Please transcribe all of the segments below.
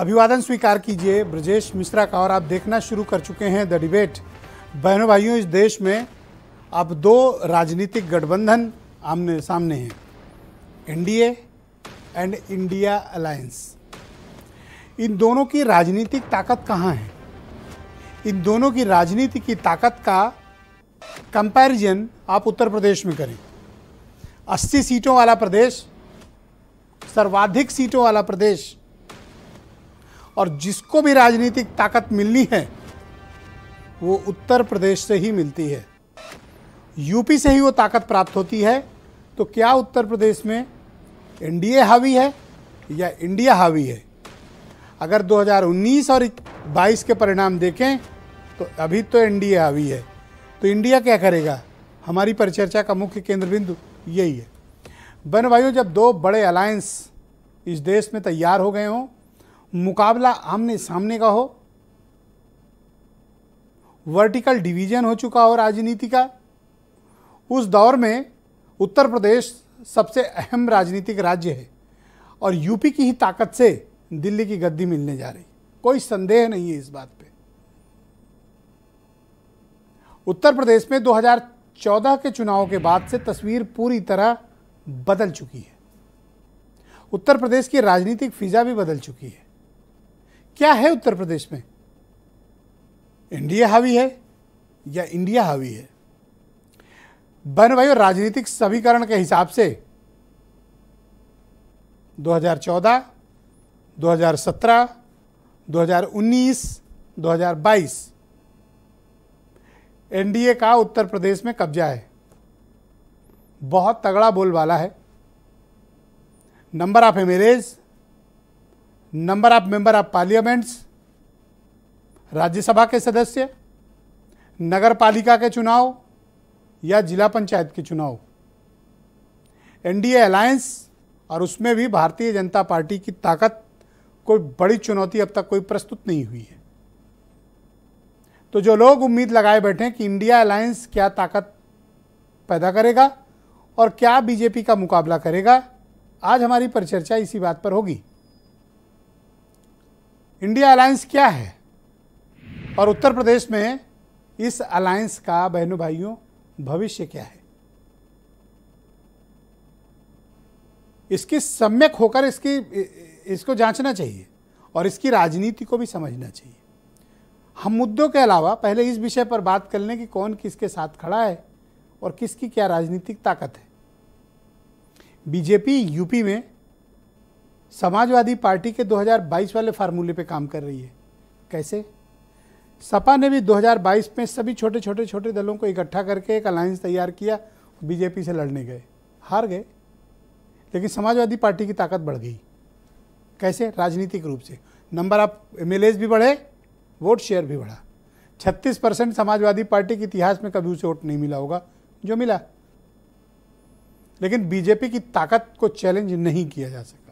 अभिवादन स्वीकार कीजिए ब्रजेश मिश्रा का और आप देखना शुरू कर चुके हैं द डिबेट बहनों भाइयों इस देश में अब दो राजनीतिक गठबंधन आमने सामने हैं एनडीए एंड इंडिया अलायंस इन दोनों की राजनीतिक ताकत कहाँ है इन दोनों की राजनीति की ताकत का कंपैरिजन आप उत्तर प्रदेश में करें 80 सीटों वाला प्रदेश सर्वाधिक सीटों वाला प्रदेश और जिसको भी राजनीतिक ताकत मिलनी है वो उत्तर प्रदेश से ही मिलती है यूपी से ही वो ताकत प्राप्त होती है तो क्या उत्तर प्रदेश में एनडीए हावी है या इंडिया हावी है अगर 2019 और 22 के परिणाम देखें तो अभी तो एनडीए हावी है तो इंडिया क्या करेगा हमारी परिचर्चा का मुख्य केंद्र बिंदु यही है बन भाइयों जब दो बड़े अलायंस इस देश में तैयार हो गए हों मुकाबला आमने सामने का हो वर्टिकल डिवीजन हो चुका हो राजनीति का उस दौर में उत्तर प्रदेश सबसे अहम राजनीतिक राज्य है और यूपी की ही ताकत से दिल्ली की गद्दी मिलने जा रही कोई संदेह नहीं है इस बात पे उत्तर प्रदेश में 2014 के चुनाव के बाद से तस्वीर पूरी तरह बदल चुकी है उत्तर प्रदेश की राजनीतिक फिजा भी बदल चुकी है क्या है उत्तर प्रदेश में इंडिया हावी है या इंडिया हावी है बन भाई राजनीतिक समीकरण के हिसाब से 2014, 2017, 2019, 2022 एनडीए का उत्तर प्रदेश में कब्जा है बहुत तगड़ा बोलबाला है number of MLAs number of member of parliaments Rajya Sabha के सदस्य नगर पालिका के चुनाव या जिला पंचायत के चुनाव एनडीए अलायंस और उसमें भी भारतीय जनता पार्टी की ताकत कोई बड़ी चुनौती अब तक कोई प्रस्तुत नहीं हुई है तो जो लोग उम्मीद लगाए बैठे हैं कि इंडिया अलायंस क्या ताकत पैदा करेगा और क्या बीजेपी का मुकाबला करेगा आज हमारी परिचर्चा इसी बात पर होगी इंडिया अलायंस क्या है और उत्तर प्रदेश में इस अलायंस का बहनों भाइयों भविष्य क्या है इसकी सम्यक होकर इसकी इसको जांचना चाहिए और इसकी राजनीति को भी समझना चाहिए हम मुद्दों के अलावा पहले इस विषय पर बात कर लें कि कौन किसके साथ खड़ा है और किसकी क्या राजनीतिक ताकत है बीजेपी यूपी में समाजवादी पार्टी के 2022 वाले फार्मूले पे काम कर रही है कैसे सपा ने भी 2022 में सभी छोटे छोटे छोटे दलों को इकट्ठा करके एक अलायंस तैयार किया बीजेपी से लड़ने गए हार गए लेकिन समाजवादी पार्टी की ताकत बढ़ गई कैसे राजनीतिक रूप से नंबर आप एम भी बढ़े वोट शेयर भी बढ़ा 36 परसेंट समाजवादी पार्टी के इतिहास में कभी उसे वोट नहीं मिला होगा जो मिला लेकिन बीजेपी की ताकत को चैलेंज नहीं किया जा सका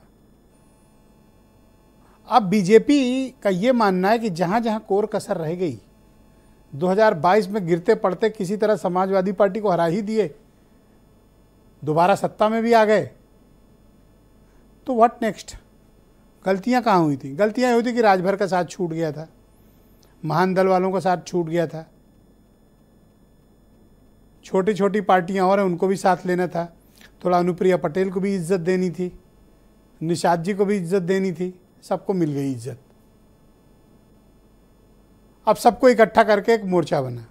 अब बीजेपी का ये मानना है कि जहाँ जहाँ कोर कसर रह गई 2022 में गिरते पड़ते किसी तरह समाजवादी पार्टी को हरा ही दिए दोबारा सत्ता में भी आ गए तो व्हाट नेक्स्ट गलतियाँ कहाँ हुई थी गलतियाँ हुई थी कि राजभर का साथ छूट गया था महान दल वालों का साथ छूट गया था छोटी छोटी पार्टियाँ और हैं उनको भी साथ लेना था थोड़ा अनुप्रिया पटेल को भी इज्जत देनी थी निषाद जी को भी इज्जत देनी थी सबको मिल गई इज्जत अब सबको इकट्ठा करके एक मोर्चा बना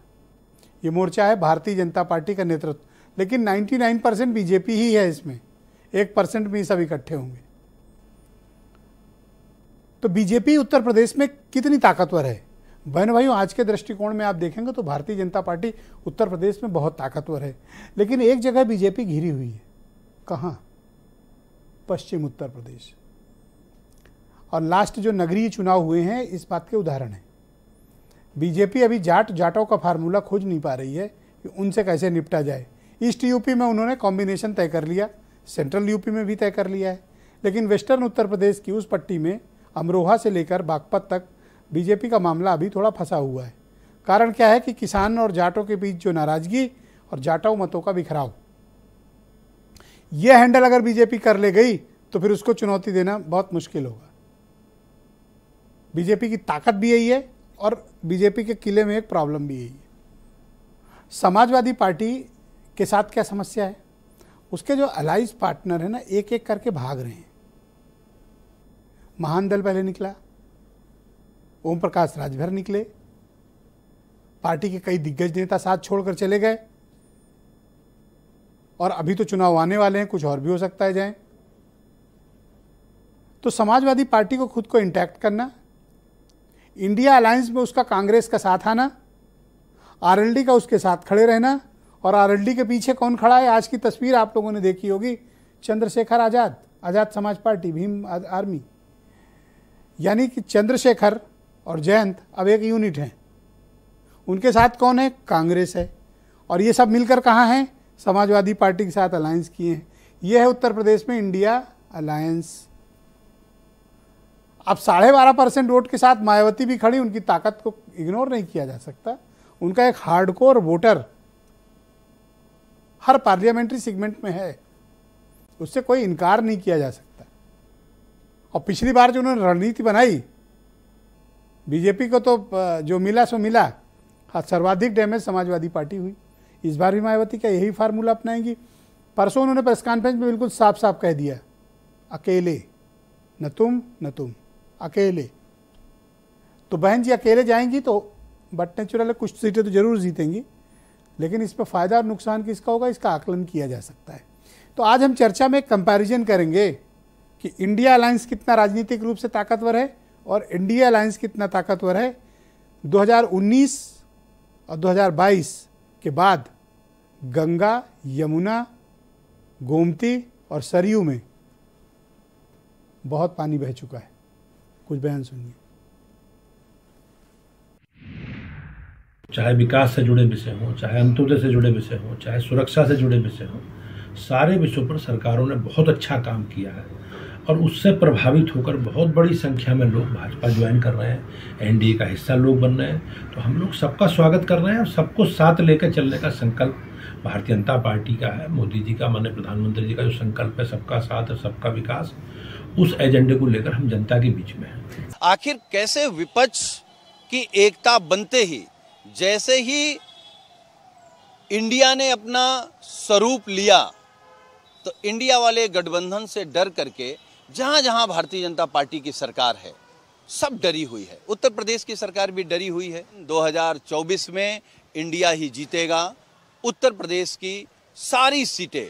ये मोर्चा है भारतीय जनता पार्टी का नेतृत्व लेकिन 99 परसेंट बीजेपी ही है इसमें एक परसेंट भी सब इकट्ठे होंगे तो बीजेपी उत्तर प्रदेश में कितनी ताकतवर है बहन भाइयों आज के दृष्टिकोण में आप देखेंगे तो भारतीय जनता पार्टी उत्तर प्रदेश में बहुत ताकतवर है लेकिन एक जगह बीजेपी घिरी हुई है कहाँ पश्चिम उत्तर प्रदेश और लास्ट जो नगरीय चुनाव हुए हैं इस बात के उदाहरण हैं बीजेपी अभी जाट जाटों का फार्मूला खोज नहीं पा रही है कि उनसे कैसे निपटा जाए ईस्ट यूपी में उन्होंने कॉम्बिनेशन तय कर लिया सेंट्रल यूपी में भी तय कर लिया है लेकिन वेस्टर्न उत्तर प्रदेश की उस पट्टी में अमरोहा से लेकर बागपत तक बीजेपी का मामला अभी थोड़ा फंसा हुआ है कारण क्या है कि किसान और जाटों के बीच जो नाराजगी और जाटों मतों का बिखराव यह हैंडल अगर बीजेपी कर ले गई तो फिर उसको चुनौती देना बहुत मुश्किल होगा बीजेपी की ताकत भी यही है और बीजेपी के किले में एक प्रॉब्लम भी यही है समाजवादी पार्टी के साथ क्या समस्या है उसके जो अलाइज पार्टनर है ना एक एक करके भाग रहे हैं महान दल पहले निकला ओम प्रकाश राजभर निकले पार्टी के कई दिग्गज नेता साथ छोड़कर चले गए और अभी तो चुनाव आने वाले हैं कुछ और भी हो सकता है जाए तो समाजवादी पार्टी को खुद को इंटैक्ट करना इंडिया अलायंस में उसका कांग्रेस का साथ आना आरएलडी का उसके साथ खड़े रहना और आरएलडी के पीछे कौन खड़ा है आज की तस्वीर आप लोगों ने देखी होगी चंद्रशेखर आज़ाद आज़ाद समाज पार्टी भीम आर्मी यानी कि चंद्रशेखर और जयंत अब एक यूनिट हैं उनके साथ कौन है कांग्रेस है और ये सब मिलकर कहाँ हैं समाजवादी पार्टी के साथ अलायंस किए हैं ये है उत्तर प्रदेश में इंडिया अलायंस अब साढ़े बारह परसेंट वोट के साथ मायावती भी खड़ी उनकी ताकत को इग्नोर नहीं किया जा सकता उनका एक हार्डकोर वोटर हर पार्लियामेंट्री सेगमेंट में है उससे कोई इनकार नहीं किया जा सकता और पिछली बार जो उन्होंने रणनीति बनाई बीजेपी को तो जो मिला सो मिला हाँ सर्वाधिक डैमेज समाजवादी पार्टी हुई इस बार भी मायावती का यही फार्मूला अपनाएंगी परसों उन्होंने प्रेस कॉन्फ्रेंस में बिल्कुल साफ साफ कह दिया अकेले न तुम न तुम अकेले तो बहन जी अकेले जाएंगी तो बट नेचुरल कुछ सीटें तो जरूर जीतेंगी लेकिन इस पर फ़ायदा और नुकसान किसका होगा इसका आकलन किया जा सकता है तो आज हम चर्चा में कंपैरिजन करेंगे कि इंडिया अलायंस कितना राजनीतिक रूप से ताकतवर है और इंडिया अलायंस कितना ताकतवर है 2019 और 2022 के बाद गंगा यमुना गोमती और सरयू में बहुत पानी बह चुका है कुछ बयान सुनिए चाहे विकास से जुड़े विषय हों चाहे अंत्योदय से जुड़े विषय हों चाहे सुरक्षा से जुड़े विषय हों सारे विषयों पर सरकारों ने बहुत अच्छा काम किया है और उससे प्रभावित होकर बहुत बड़ी संख्या में लोग भाजपा ज्वाइन कर रहे हैं एनडीए का हिस्सा लोग बन रहे हैं तो हम लोग सबका स्वागत कर रहे हैं और सबको साथ लेकर चलने का संकल्प भारतीय जनता पार्टी का है मोदी जी का माननीय प्रधानमंत्री जी का जो संकल्प है सबका साथ और सबका विकास उस एजेंडे को लेकर हम जनता के बीच में हैं आखिर कैसे विपक्ष की एकता बनते ही जैसे ही इंडिया ने अपना स्वरूप लिया तो इंडिया वाले गठबंधन से डर करके जहां जहां भारतीय जनता पार्टी की सरकार है सब डरी हुई है उत्तर प्रदेश की सरकार भी डरी हुई है 2024 में इंडिया ही जीतेगा उत्तर प्रदेश की सारी सीटें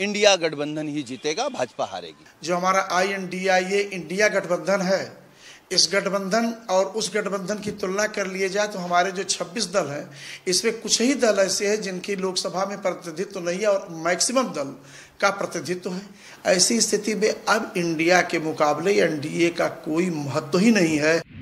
इंडिया गठबंधन ही जीतेगा भाजपा हारेगी जो हमारा I N D I A India गठबंधन है इस गठबंधन और उस गठबंधन की तुलना कर लिए जाए तो हमारे जो 26 दल हैं इसमें कुछ ही दल ऐसे हैं जिनकी लोकसभा में प्रतिनिधित्व तो नहीं है और मैक्सिमम दल का प्रतिनिधित्व तो है ऐसी स्थिति में अब इंडिया के मुकाबले एनडीए का कोई महत्व ही नहीं है